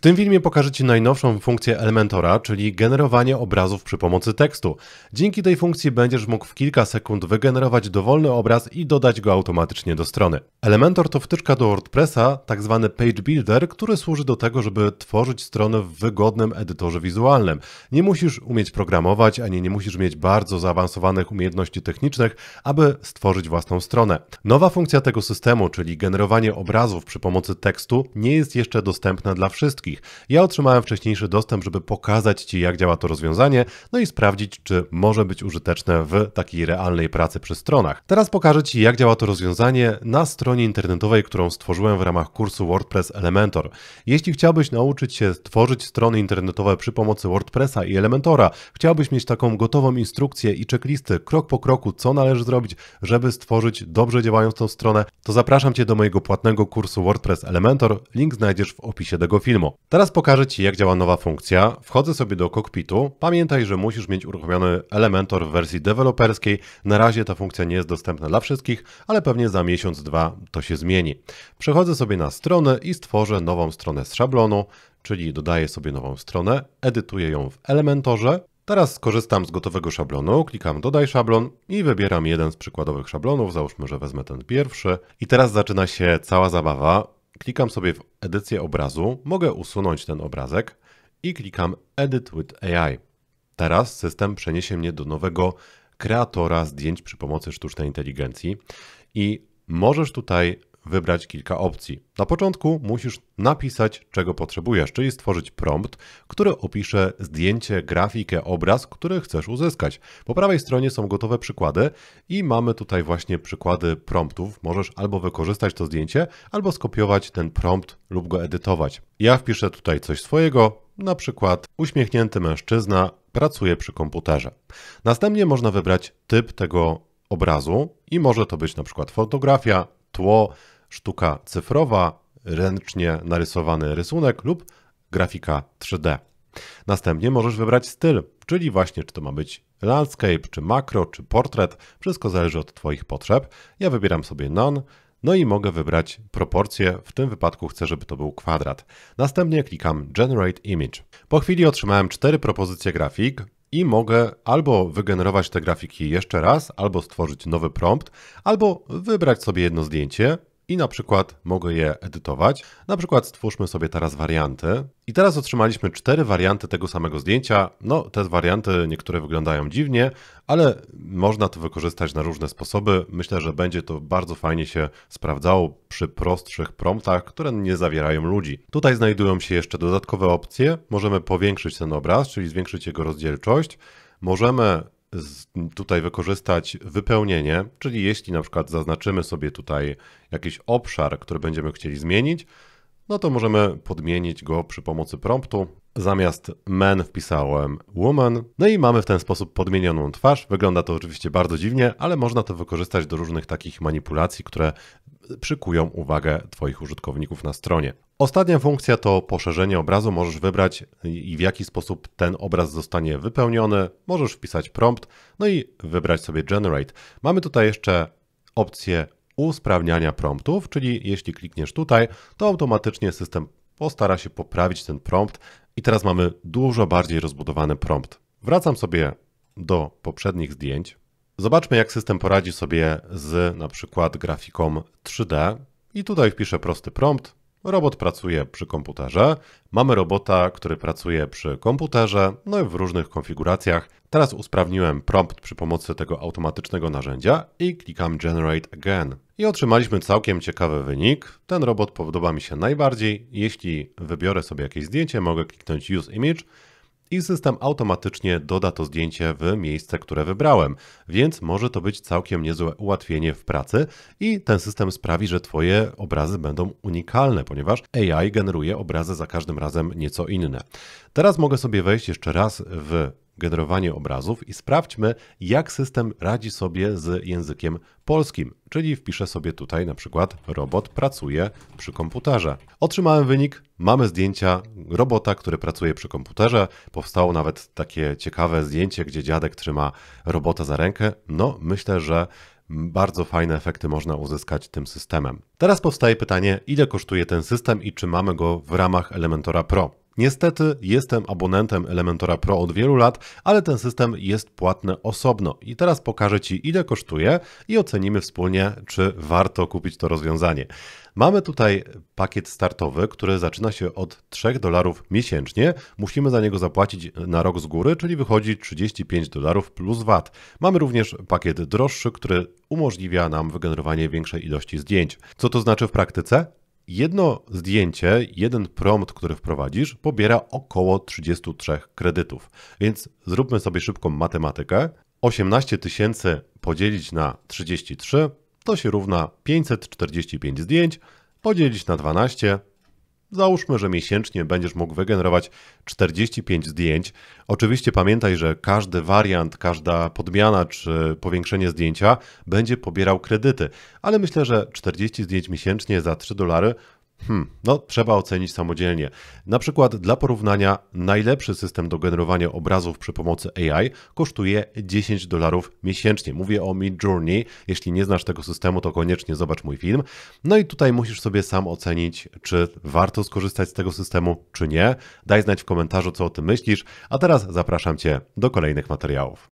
W tym filmie pokażę Ci najnowszą funkcję Elementora, czyli generowanie obrazów przy pomocy tekstu. Dzięki tej funkcji będziesz mógł w kilka sekund wygenerować dowolny obraz i dodać go automatycznie do strony. Elementor to wtyczka do WordPressa, tak zwany page builder, który służy do tego, żeby tworzyć stronę w wygodnym edytorze wizualnym. Nie musisz umieć programować, ani nie musisz mieć bardzo zaawansowanych umiejętności technicznych, aby stworzyć własną stronę. Nowa funkcja tego systemu, czyli generowanie obrazów przy pomocy tekstu, nie jest jeszcze dostępna dla wszystkich wszystkich. Ja otrzymałem wcześniejszy dostęp, żeby pokazać Ci, jak działa to rozwiązanie, no i sprawdzić, czy może być użyteczne w takiej realnej pracy przy stronach. Teraz pokażę Ci, jak działa to rozwiązanie na stronie internetowej, którą stworzyłem w ramach kursu WordPress Elementor. Jeśli chciałbyś nauczyć się tworzyć strony internetowe przy pomocy WordPressa i Elementora, chciałbyś mieć taką gotową instrukcję i checklisty krok po kroku, co należy zrobić, żeby stworzyć dobrze działającą stronę, to zapraszam Cię do mojego płatnego kursu WordPress Elementor. Link znajdziesz w opisie tego filmu. Teraz pokażę Ci jak działa nowa funkcja. Wchodzę sobie do kokpitu. Pamiętaj, że musisz mieć uruchomiony Elementor w wersji deweloperskiej. Na razie ta funkcja nie jest dostępna dla wszystkich, ale pewnie za miesiąc, dwa to się zmieni. Przechodzę sobie na stronę i stworzę nową stronę z szablonu, czyli dodaję sobie nową stronę, edytuję ją w Elementorze. Teraz skorzystam z gotowego szablonu, klikam dodaj szablon i wybieram jeden z przykładowych szablonów, załóżmy, że wezmę ten pierwszy. I teraz zaczyna się cała zabawa klikam sobie w edycję obrazu, mogę usunąć ten obrazek i klikam Edit with AI. Teraz system przeniesie mnie do nowego kreatora zdjęć przy pomocy sztucznej inteligencji i możesz tutaj wybrać kilka opcji. Na początku musisz napisać, czego potrzebujesz, czyli stworzyć prompt, który opisze zdjęcie, grafikę, obraz, który chcesz uzyskać. Po prawej stronie są gotowe przykłady i mamy tutaj właśnie przykłady promptów. Możesz albo wykorzystać to zdjęcie, albo skopiować ten prompt lub go edytować. Ja wpiszę tutaj coś swojego, na przykład uśmiechnięty mężczyzna pracuje przy komputerze. Następnie można wybrać typ tego obrazu i może to być na przykład fotografia, tło, sztuka cyfrowa, ręcznie narysowany rysunek lub grafika 3D. Następnie możesz wybrać styl, czyli właśnie czy to ma być landscape, czy makro, czy portret, wszystko zależy od Twoich potrzeb. Ja wybieram sobie non, no i mogę wybrać proporcje, w tym wypadku chcę, żeby to był kwadrat. Następnie klikam Generate Image. Po chwili otrzymałem cztery propozycje grafik, i mogę albo wygenerować te grafiki jeszcze raz, albo stworzyć nowy prompt, albo wybrać sobie jedno zdjęcie, i na przykład mogę je edytować. Na przykład stwórzmy sobie teraz warianty. I teraz otrzymaliśmy cztery warianty tego samego zdjęcia. No, te warianty niektóre wyglądają dziwnie, ale można to wykorzystać na różne sposoby. Myślę, że będzie to bardzo fajnie się sprawdzało przy prostszych promptach, które nie zawierają ludzi. Tutaj znajdują się jeszcze dodatkowe opcje. Możemy powiększyć ten obraz, czyli zwiększyć jego rozdzielczość. Możemy tutaj wykorzystać wypełnienie, czyli jeśli na przykład zaznaczymy sobie tutaj jakiś obszar, który będziemy chcieli zmienić, no to możemy podmienić go przy pomocy promptu. Zamiast men wpisałem woman. No i mamy w ten sposób podmienioną twarz. Wygląda to oczywiście bardzo dziwnie, ale można to wykorzystać do różnych takich manipulacji, które przykują uwagę Twoich użytkowników na stronie. Ostatnia funkcja to poszerzenie obrazu. Możesz wybrać y, i w jaki sposób ten obraz zostanie wypełniony. Możesz wpisać prompt, no i wybrać sobie generate. Mamy tutaj jeszcze opcję usprawniania promptów, czyli jeśli klikniesz tutaj, to automatycznie system postara się poprawić ten prompt i teraz mamy dużo bardziej rozbudowany prompt. Wracam sobie do poprzednich zdjęć. Zobaczmy jak system poradzi sobie z na przykład grafiką 3D i tutaj wpiszę prosty prompt Robot pracuje przy komputerze, mamy robota, który pracuje przy komputerze, no i w różnych konfiguracjach. Teraz usprawniłem prompt przy pomocy tego automatycznego narzędzia i klikam Generate Again. I otrzymaliśmy całkiem ciekawy wynik. Ten robot podoba mi się najbardziej. Jeśli wybiorę sobie jakieś zdjęcie, mogę kliknąć Use Image i system automatycznie doda to zdjęcie w miejsce, które wybrałem, więc może to być całkiem niezłe ułatwienie w pracy i ten system sprawi, że Twoje obrazy będą unikalne, ponieważ AI generuje obrazy za każdym razem nieco inne. Teraz mogę sobie wejść jeszcze raz w generowanie obrazów i sprawdźmy, jak system radzi sobie z językiem polskim. Czyli wpiszę sobie tutaj na przykład robot pracuje przy komputerze. Otrzymałem wynik, mamy zdjęcia robota, który pracuje przy komputerze. Powstało nawet takie ciekawe zdjęcie, gdzie dziadek trzyma robota za rękę. No, myślę, że bardzo fajne efekty można uzyskać tym systemem. Teraz powstaje pytanie, ile kosztuje ten system i czy mamy go w ramach Elementora Pro. Niestety jestem abonentem Elementora Pro od wielu lat, ale ten system jest płatny osobno i teraz pokażę Ci ile kosztuje i ocenimy wspólnie, czy warto kupić to rozwiązanie. Mamy tutaj pakiet startowy, który zaczyna się od 3 dolarów miesięcznie. Musimy za niego zapłacić na rok z góry, czyli wychodzi 35 dolarów plus VAT. Mamy również pakiet droższy, który umożliwia nam wygenerowanie większej ilości zdjęć. Co to znaczy w praktyce? jedno zdjęcie, jeden prompt, który wprowadzisz, pobiera około 33 kredytów. Więc zróbmy sobie szybką matematykę. 18 tysięcy podzielić na 33 to się równa 545 zdjęć, podzielić na 12 Załóżmy, że miesięcznie będziesz mógł wygenerować 45 zdjęć. Oczywiście pamiętaj, że każdy wariant, każda podmiana czy powiększenie zdjęcia będzie pobierał kredyty, ale myślę, że 40 zdjęć miesięcznie za 3 dolary Hmm, no trzeba ocenić samodzielnie. Na przykład dla porównania najlepszy system do generowania obrazów przy pomocy AI kosztuje 10 dolarów miesięcznie. Mówię o Midjourney. Journey. Jeśli nie znasz tego systemu, to koniecznie zobacz mój film. No i tutaj musisz sobie sam ocenić, czy warto skorzystać z tego systemu, czy nie. Daj znać w komentarzu, co o tym myślisz. A teraz zapraszam Cię do kolejnych materiałów.